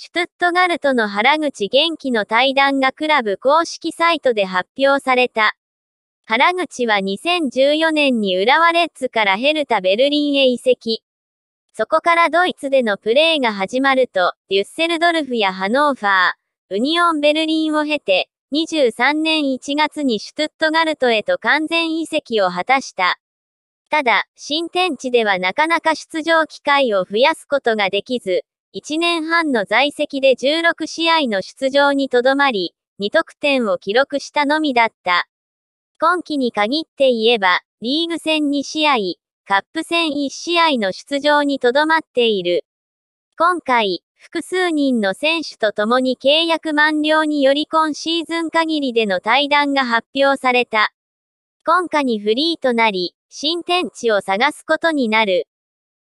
シュトゥットガルトの原口元気の対談がクラブ公式サイトで発表された。原口は2014年に浦和レッズからヘルタ・ベルリンへ移籍。そこからドイツでのプレーが始まると、デュッセルドルフやハノーファー、ウニオン・ベルリンを経て、23年1月にシュトゥットガルトへと完全移籍を果たした。ただ、新天地ではなかなか出場機会を増やすことができず、1年半の在籍で16試合の出場にとどまり、2得点を記録したのみだった。今季に限って言えば、リーグ戦2試合、カップ戦1試合の出場にとどまっている。今回、複数人の選手と共に契約満了により今シーズン限りでの対談が発表された。今夏にフリーとなり、新天地を探すことになる。